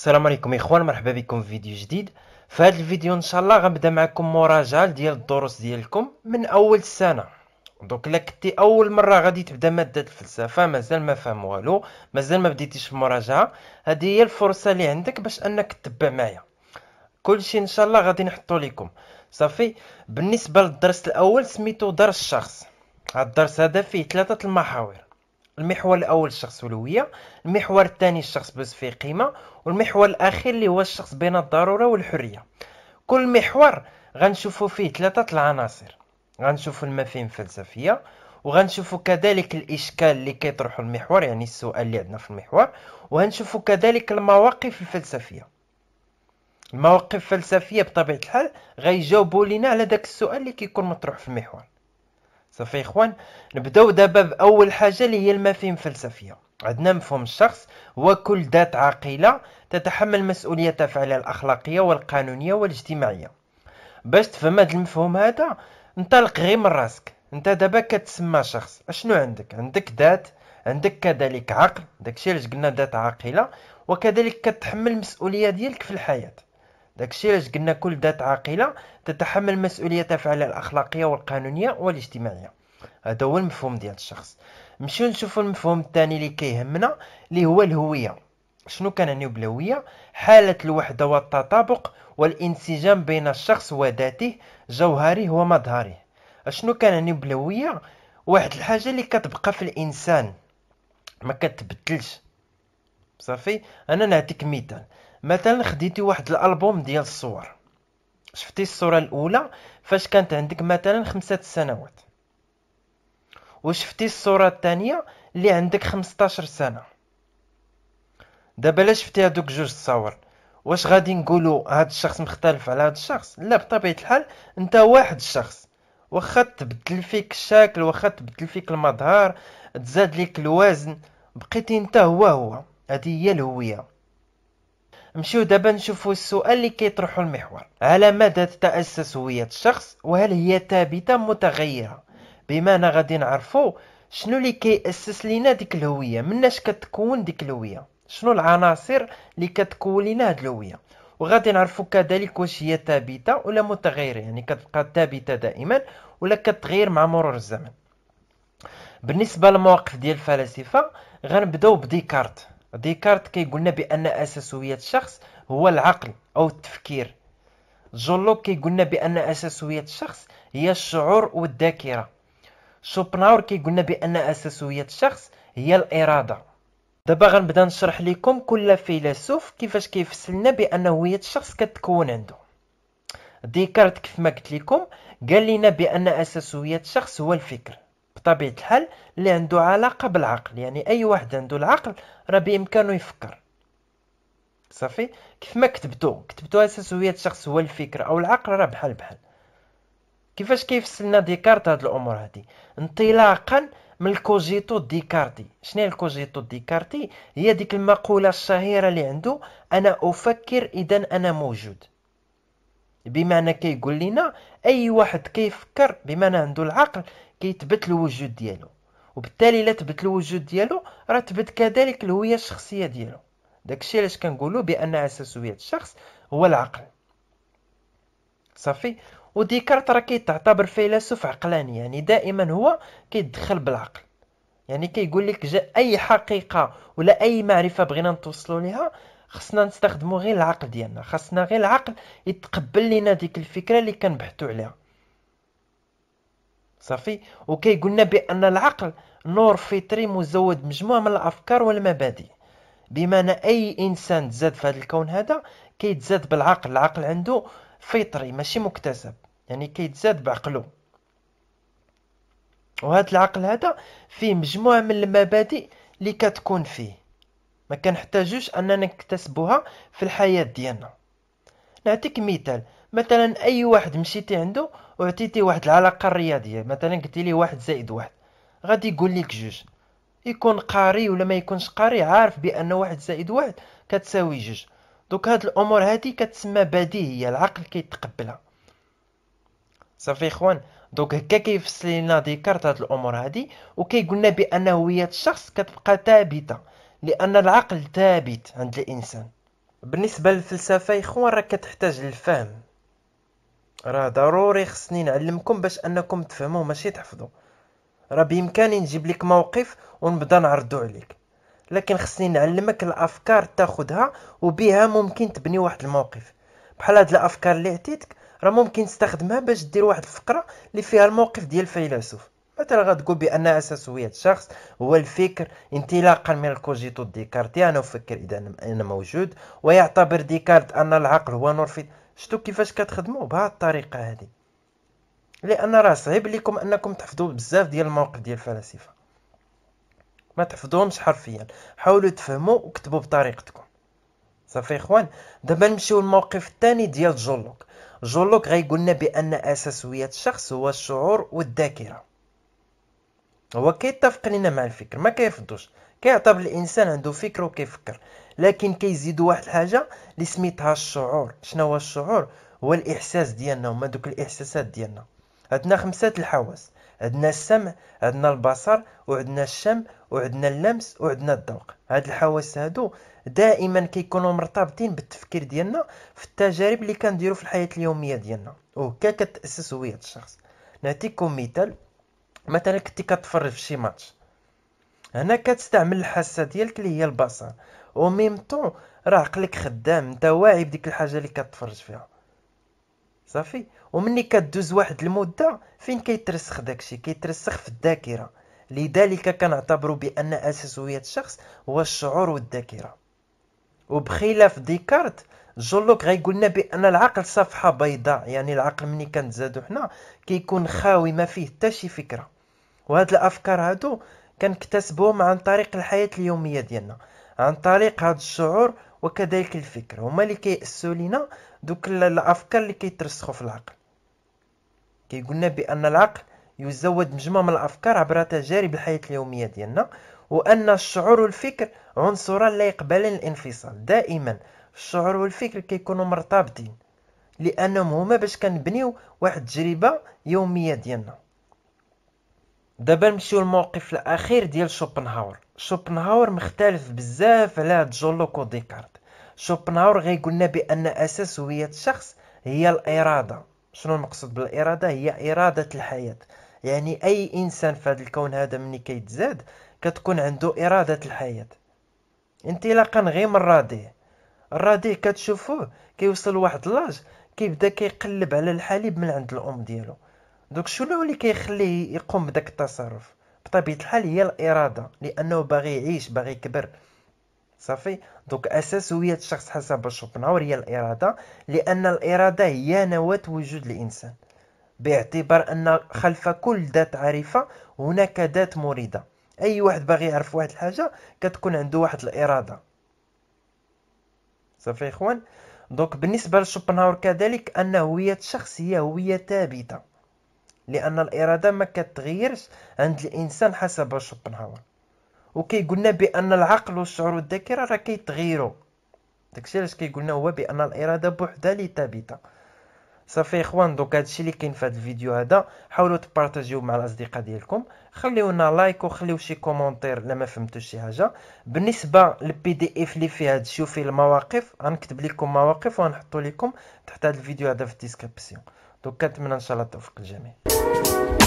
السلام عليكم اخوان مرحبا بكم في فيديو جديد في هذا الفيديو ان شاء الله غنبدا معكم مراجعه ديال الدروس ديالكم من اول السنه دونك الا كنتي اول مره غادي تبدا ماده الفلسفه مازال ما فهم والو مازال ما بديتيش في المراجعه هذه هي الفرصه اللي عندك باش انك تتبع معايا كلشي ان شاء الله غادي نحطو لكم صافي بالنسبه للدرس الاول سميتو درس الشخص هاد الدرس هذا فيه ثلاثه المحاور المحور الاول الشخص الهويه المحور الثاني الشخص بس فيه قيمه والمحور الاخير اللي هو الشخص بين الضروره والحريه كل محور غنشوفوا فيه ثلاثه العناصر غنشوفوا المفاهيم الفلسفيه وغنشوفوا كذلك الاشكال اللي كيطرحوا المحور يعني السؤال اللي عندنا في المحور وغنشوفوا كذلك المواقف الفلسفيه المواقف الفلسفيه بطبيعه الحال غيجاوبوا لينا على داك السؤال اللي كيكون مطروح في المحور صافي اخوان نبداو دابا باول حاجه اللي هي المفاهيم الفلسفيه عندنا مفهوم الشخص هو كل ذات عاقله تتحمل مسؤوليه فعلها الاخلاقيه والقانونيه والاجتماعيه باش تفهم هذا المفهوم هذا انطلق غير من راسك انت دابا كتسمى شخص اشنو عندك عندك ذات عندك كذلك عقل داكشي علاش قلنا ذات عاقله وكذلك كتحمل المسؤوليه ديالك في الحياه داكشي علاش قلنا كل ذات عاقله تتحمل مسؤوليه افعالها الاخلاقيه والقانونيه والاجتماعيه هذا هو المفهوم ديال الشخص نمشيو نشوفوا المفهوم الثاني اللي كيهمنا اللي هو الهويه شنو كنعنيو بالهويه حاله الوحده والتطابق والانسجام بين الشخص وذاته جوهره ومظهره شنو كنعنيو بالهويه واحد الحاجه اللي كتبقى في الانسان ما كتبدلش صافي انا نعطيك مثال مثلا خديتي واحد الالبوم ديال الصور شفتي الصوره الاولى فاش كانت عندك مثلا خمسة سنوات وشفتي الصوره الثانيه اللي عندك 15 سنه دابا لا شفتي هادوك جوج تصاور واش غادي نقولوا هاد الشخص مختلف على هاد الشخص لا بطبيعه الحال انت واحد الشخص واخا تبدل فيك الشكل واخا تبدل فيك المظهر تزاد ليك الوزن بقيتي انت هو هو هذه هي الهويه نمشيو دابا نشوفوا السؤال اللي كيطرحوا المحور على مدى تتاسس هويه الشخص وهل هي ثابته متغيره بمعنى غادي نعرفوا شنو اللي كيأسس لينا ديك الهويه مناش كتكون ديك الهويه شنو العناصر اللي كتكون لينا هاد الهويه وغادي نعرفوا كذلك واش هي ثابته ولا متغيره يعني كتبقى ثابته دائما ولا كتغير مع مرور الزمن بالنسبه للمواقف ديال الفلاسفه غنبداو بديكارت ديكارت كيقولنا بان اساس هويه الشخص هو العقل او التفكير جون لوك كيقولنا بان اساس هويه الشخص هي الشعور والذاكره شوبنهاور كيقولنا لنا بان اساس هويه الشخص هي الاراده دابا غنبدا نشرح لكم كل فيلسوف كيفاش كيفسر لنا بان هويه الشخص كتكون عنده ديكارت كيف ما قلت لكم قال لنا بان اساس هويه الشخص هو الفكر بطبيعه الحال اللي عنده علاقه بالعقل يعني اي واحد عنده العقل راه بامكانه يفكر صافي كيف ما كتبتو كتبتو اساس هويه الشخص هو الفكر او العقل راه بحال بحال كيفاش كيفسلنا ديكارت هاد الامور هادي انطلاقا من الكوجيتو ديكارتي شنو الكوجيتو ديكارتي هي ديك المقوله الشهيره اللي عنده انا افكر اذا انا موجود بمعنى كيقول كي لنا اي واحد كيفكر بمعنى عنده العقل كيتبت الوجود ديالو وبالتالي الا تبت الوجود ديالو راه تبت كذلك الهويه الشخصيه ديالو داكشي علاش كنقولوا بان اساس هويه الشخص هو العقل صافي وديكارت راه كيتعتبر فيلسوف عقلاني يعني دائما هو كيدخل بالعقل يعني كيقول لك جا اي حقيقه ولا اي معرفه بغينا نتوصلوا ليها خصنا نستخدموا غير العقل ديالنا خصنا غير العقل يتقبل لنا ديك الفكره اللي كنبحثوا عليها صافي وكيقولنا بان العقل نور فطري مزود مجموعه من الافكار والمبادئ بمعنى اي انسان تزاد في هذا الكون هذا كيتزاد بالعقل العقل عنده فطري ماشي مكتسب يعني كيتزاد بعقله وهذا العقل هذا فيه مجموعه من المبادئ اللي كتكون فيه ما كنحتاجوش اننا نكتسبوها في الحياه ديالنا نعطيك مثال مثلا اي واحد مشيتي عنده وعطيتي واحد العلاقه الرياضيه مثلا قلتي لي واحد زائد واحد غادي يقول لك جوج يكون قاري ولا ما يكونش قاري عارف بان واحد زائد واحد كتساوي جوج دوك هاد الامور هادي كتسمى بديهيه العقل كيتقبلها صافي اخوان دوك هكا كيفسر لنا ديكارت هاد الامور هادي وكيقولنا بان هويه الشخص كتبقى ثابته لان العقل ثابت عند الانسان بالنسبه للفلسفه اخوان راه كتحتاج للفهم راه ضروري خصني نعلمكم باش انكم تفهموا ماشي تحفظوا راه بامكاني نجيب لك موقف ونبدا نعرضو عليك لكن خصني نعلمك الافكار تاخدها وبها ممكن تبني واحد الموقف بحال هاد الافكار اللي عطيتك راه ممكن تستخدمها باش دير واحد الفقره اللي فيها الموقف ديال الفيلسوف مثلا غتقول بان هوية الشخص هو الفكر انطلاقا من الكوجيتو ديكارتي يعني انا افكر اذا انا موجود ويعتبر ديكارت ان العقل هو نور في شتو كيفاش كتخدموا بهذه الطريقه هذه لان راه صعيب لكم انكم تحفظوا بزاف ديال المواقف ديال الفلاسفه ما تحفظوهمش حرفيا حاولوا تفهموا وكتبوا بطريقتكم صافي اخوان دابا نمشيو للموقف الثاني ديال جولوك جولوك غيقولنا بان اساسيات الشخص هو الشعور والذاكره هو كيتفق لينا مع الفكر ما كيفضوش كيعتبر الانسان عنده فكره وكيفكر لكن كيزيدوا واحد الحاجه اللي سميتها الشعور شنو هو الشعور هو الاحساس ديالنا هما دوك الاحساسات ديالنا عندنا خمسه الحواس عندنا السمع عندنا البصر وعندنا الشم وعندنا اللمس وعندنا الذوق هاد الحواس هادو دائما كيكونوا مرتبطين بالتفكير ديالنا في التجارب اللي كنديروا في الحياه اليوميه ديالنا وكا كتاسس هويه الشخص نعطيكم مثال مثلا كنتي كتفرج في شي ماتش هنا كتستعمل الحاسه ديالك اللي هي البصر وميم طون راه عقلك خدام انت واعي بديك الحاجه اللي كتفرج فيها صافي ومني كدوز واحد المده فين كيترسخ داكشي كيترسخ في الذاكره لذلك كنعتبروا بان اساس هويه الشخص هو الشعور والذاكره وبخلاف ديكارت جولوك غيقول لنا بان العقل صفحه بيضاء يعني العقل ملي كنتزادو حنا كيكون خاوي ما فيه حتى شي فكره وهاد الافكار هادو كنكتسبهم عن طريق الحياة اليومية ديالنا عن طريق هذا الشعور وكذلك الفكر هما اللي كيأسوا لينا دوك الافكار اللي كيترسخوا في العقل كيقولنا بان العقل يزود مجموعة من الافكار عبر تجارب الحياة اليومية ديالنا وان الشعور والفكر عنصران لا يقبلان الانفصال دائما الشعور والفكر كيكونوا مرتبطين لانهم هما باش كنبنيو واحد التجربه يوميه ديالنا دابا نمشيو للموقف الاخير ديال شوبنهاور شوبنهاور مختلف بزاف على هاد جولوك وديكارت شوبنهاور غيقولنا بان اساس هويه الشخص هي الاراده شنو المقصود بالاراده هي اراده الحياه يعني اي انسان في هذا الكون هذا ملي كيتزاد كتكون عنده اراده الحياه انطلاقا غير من الرضيع الرضيع كتشوفوه كيوصل لواحد لاج كيبدا كيقلب على الحليب من عند الام ديالو دونك شنو اللي كيخليه يقوم بداك التصرف بطبيعه الحال هي الاراده لانه باغي يعيش باغي يكبر صافي دونك اساسيه الشخص حسب شوبنهاور هي الاراده لان الاراده هي نواه وجود الانسان باعتبار ان خلف كل ذات عارفه هناك ذات مريده اي واحد باغي يعرف واحد الحاجه كتكون عنده واحد الاراده صافي اخوان دونك بالنسبه لشوبنهاور كذلك ان هويه الشخص هي هويه ثابته لان الاراده ما كتغيرش عند الانسان حسب شوبنهاور وكيقولنا بان العقل والشعور والذاكره راه كيتغيروا داكشي علاش كيقولنا هو بان الاراده بوحدها لي ثابته صافي اخوان دوك هادشي اللي كاين في هاد الفيديو هذا حاولوا تبارطاجيوه مع الاصدقاء ديالكم خليونا لايك وخليو شي كومونتير الا ما فهمتوش شي حاجه بالنسبه للبي دي اف اللي فيه هادشي شوفي المواقف غنكتب لكم مواقف وغنحطو لكم تحت هاد الفيديو هذا في الديسكريبسيون دوكا نتمنى ان شاء الله التوفيق للجميع